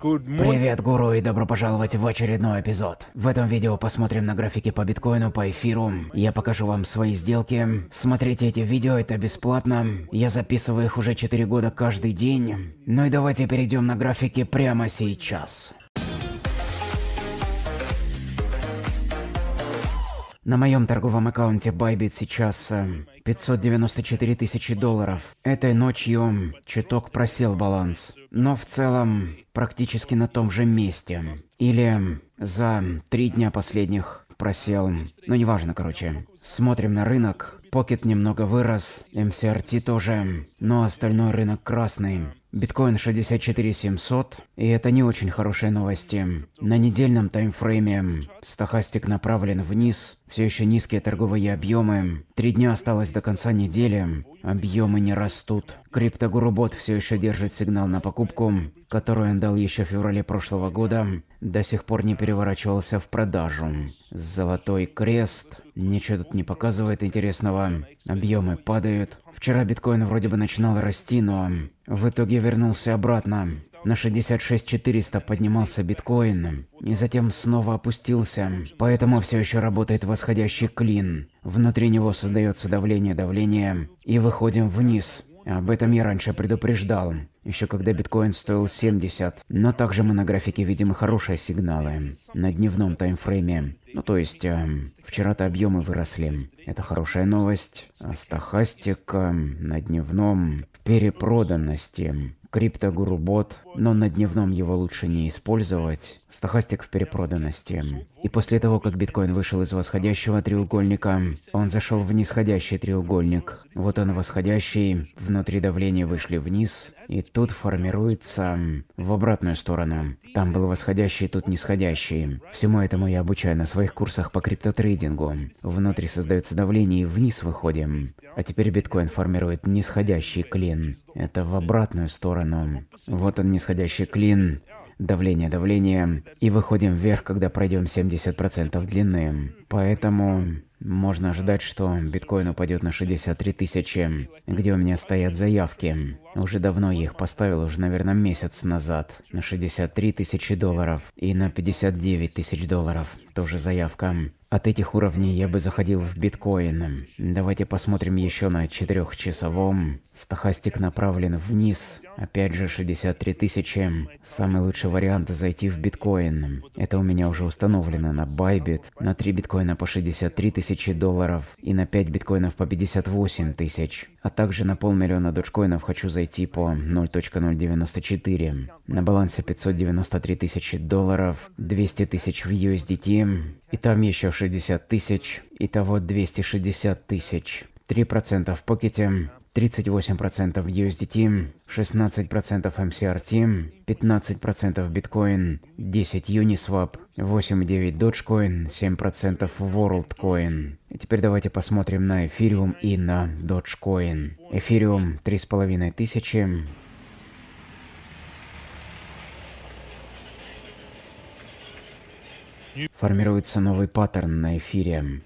Привет, гуру, и добро пожаловать в очередной эпизод. В этом видео посмотрим на графики по биткоину, по эфиру. Я покажу вам свои сделки. Смотрите эти видео, это бесплатно. Я записываю их уже 4 года каждый день. Ну и давайте перейдем на графики прямо сейчас. На моем торговом аккаунте Bybit сейчас э, 594 тысячи долларов. Этой ночью чуток просел баланс. Но в целом практически на том же месте. Или за три дня последних просел. Ну, неважно, короче. Смотрим на рынок. Покет немного вырос. MCRT тоже. Но остальной рынок красный. Биткоин 64 700, и это не очень хорошие новости. На недельном таймфрейме стахастик направлен вниз, все еще низкие торговые объемы. Три дня осталось до конца недели. Объемы не растут. Криптогурубот все еще держит сигнал на покупку, который он дал еще в феврале прошлого года. До сих пор не переворачивался в продажу. Золотой крест. Ничего тут не показывает интересного. Объемы падают. Вчера биткоин вроде бы начинал расти, но в итоге вернулся обратно. На 66 400 поднимался биткоин, и затем снова опустился. Поэтому все еще работает восхождение восходящий клин. Внутри него создается давление, давление, и выходим вниз. Об этом я раньше предупреждал, еще когда биткоин стоил 70. Но также мы на графике видим хорошие сигналы на дневном таймфрейме. Ну то есть, э, вчера-то объемы выросли. Это хорошая новость. А на дневном в перепроданности. Криптогуру бот, но на дневном его лучше не использовать. Стохастик в перепроданности. И после того, как биткоин вышел из восходящего треугольника, он зашел в нисходящий треугольник. Вот он восходящий, внутри давления вышли вниз, и тут формируется в обратную сторону. Там был восходящий, тут нисходящий. Всему этому я обучаю на своих курсах по криптотрейдингу. Внутри создается давление и вниз выходим. А теперь биткоин формирует нисходящий клин. Это в обратную сторону. Вот он нисходящий клин давление, давление, и выходим вверх, когда пройдем 70% длины. Поэтому можно ожидать, что биткоин упадет на 63 тысячи, где у меня стоят заявки. Уже давно я их поставил, уже, наверное, месяц назад. На 63 тысячи долларов и на 59 тысяч долларов. Тоже заявка. От этих уровней я бы заходил в биткоин. Давайте посмотрим еще на четырехчасовом. Стохастик направлен вниз. Опять же 63 тысячи. Самый лучший вариант зайти в биткоин. Это у меня уже установлено на Bybit. На 3 биткоина по 63 тысячи долларов. И на 5 биткоинов по 58 тысяч. А также на полмиллиона доджкоинов хочу зайти по 0.094. На балансе 593 тысячи долларов, 200 тысяч в USDT. И там еще 6 160 тысяч, итого 260 тысяч. 3% в покете, 38% USDT, 16% MCRT, 15% биткоин, 10 Uniswap, 8,9 Dogecoin, 7% WorldCoin. И теперь давайте посмотрим на эфириум и на Dogecoin. Эфириум тысячи. Формируется новый паттерн на эфире.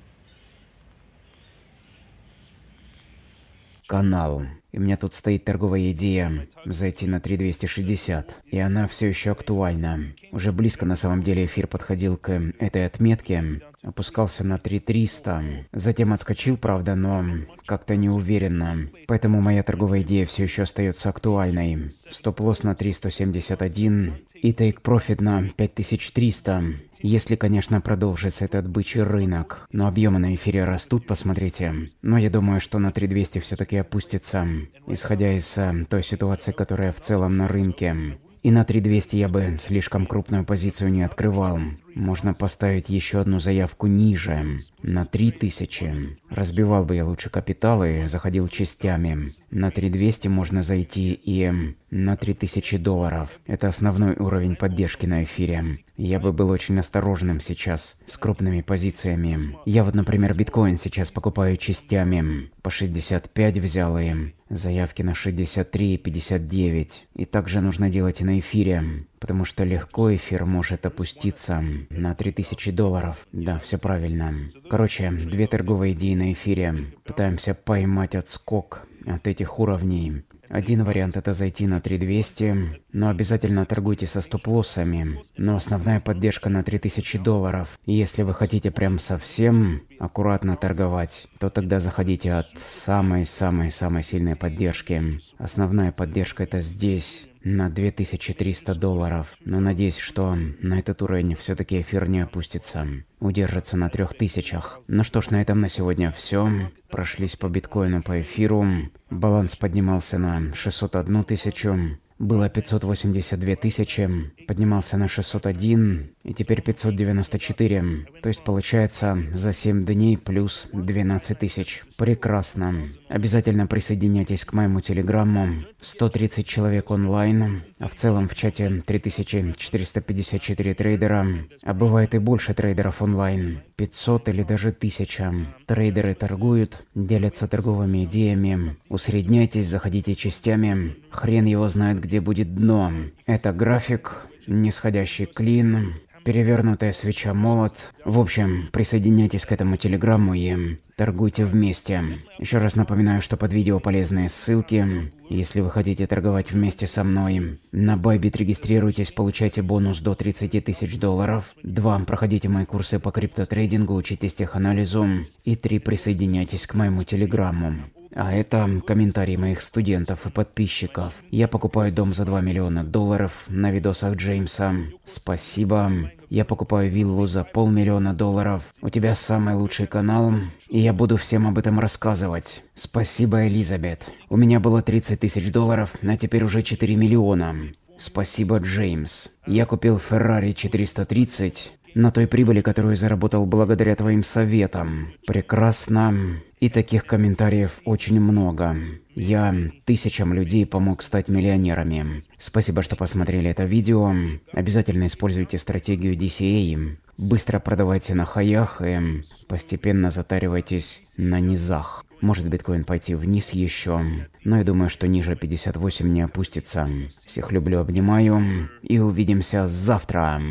Канал. И у меня тут стоит торговая идея зайти на 3260. И она все еще актуальна. Уже близко на самом деле эфир подходил к этой отметке. Опускался на 3300. Затем отскочил, правда, но как-то неуверенно. Поэтому моя торговая идея все еще остается актуальной. Стоп-лосс на 3171 и тейк-профит на 5300. Если, конечно, продолжится этот бычий рынок. Но объемы на эфире растут, посмотрите. Но я думаю, что на 3200 все-таки опустится исходя из э, той ситуации, которая в целом на рынке. И на 3200 я бы слишком крупную позицию не открывал. Можно поставить еще одну заявку ниже, на 3000. Разбивал бы я лучше капиталы, заходил частями. На 3200 можно зайти и на 3000 долларов. Это основной уровень поддержки на эфире. Я бы был очень осторожным сейчас с крупными позициями. Я вот, например, биткоин сейчас покупаю частями. По 65 взял и заявки на 63 и 59. И также нужно делать и на эфире. Потому что легко эфир может опуститься на 3000 долларов. Да, все правильно. Короче, две торговые идеи на эфире. Пытаемся поймать отскок от этих уровней. Один вариант это зайти на 3200, но обязательно торгуйте со стоп-лоссами. Но основная поддержка на 3000 долларов. если вы хотите прям совсем аккуратно торговать, то тогда заходите от самой-самой-самой сильной поддержки. Основная поддержка это здесь на 2300 долларов, но надеюсь, что на этот уровень все-таки эфир не опустится, удержится на 3000. Ну что ж, на этом на сегодня все. Прошлись по биткоину, по эфиру. Баланс поднимался на 601 тысячу, было 582 тысячи, поднимался на 601, и теперь 594. То есть получается за 7 дней плюс 12 тысяч. Прекрасно. Обязательно присоединяйтесь к моему телеграмму. 130 человек онлайн. А в целом в чате 3454 трейдера. А бывает и больше трейдеров онлайн. 500 или даже 1000. Трейдеры торгуют, делятся торговыми идеями. Усредняйтесь, заходите частями. Хрен его знает, где будет дно. Это график, нисходящий клин, перевернутая свеча, молот. В общем, присоединяйтесь к этому телеграмму и торгуйте вместе. Еще раз напоминаю, что под видео полезные ссылки. Если вы хотите торговать вместе со мной, на Байбит регистрируйтесь, получайте бонус до 30 тысяч долларов. два Проходите мои курсы по криптотрейдингу, учитесь теханализу. И три Присоединяйтесь к моему телеграмму. А это комментарии моих студентов и подписчиков. Я покупаю дом за 2 миллиона долларов на видосах Джеймса. Спасибо. Я покупаю виллу за полмиллиона долларов. У тебя самый лучший канал, и я буду всем об этом рассказывать. Спасибо, Элизабет. У меня было 30 тысяч долларов, а теперь уже 4 миллиона. Спасибо, Джеймс. Я купил Ferrari 430 на той прибыли, которую заработал благодаря твоим советам. Прекрасно. И таких комментариев очень много. Я тысячам людей помог стать миллионерами. Спасибо, что посмотрели это видео. Обязательно используйте стратегию DCA. Быстро продавайте на хаях и постепенно затаривайтесь на низах. Может биткоин пойти вниз еще, но я думаю, что ниже 58 не опустится. Всех люблю, обнимаю и увидимся завтра.